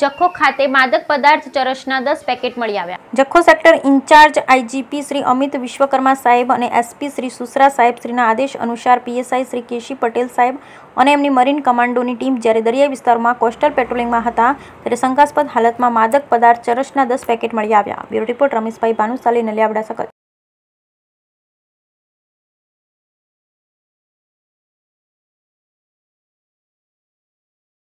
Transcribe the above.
જખો ખાતે માદક પદાર્થ ચરસના દસ પેકેટ મળી આવ્યા Jakhau sector incharge IGP Shri Amit Vishwakarma સાહેબ અને એસપી શ્રી સુસરા સાહેબ શ્રીના આદેશ અનુસાર પીએસઆઈ શ્રી કેશી પટેલ સાહેબ અને એમની મરીન કમાન્ડોની ટીમ જ્યારે દરિયાઈ વિસ્તારમાં કોસ્ટલ પેટ્રોલિંગમાં હતા ત્યારે શંકાસ્પદ હાલતમાં માદક પદાર્થ ચરસના દસ પેકેટ મળી આવ્યા બ્યુરો રિપોર્ટ રમેશભાઈ ભાનુશાલી નલિયાબડા સકત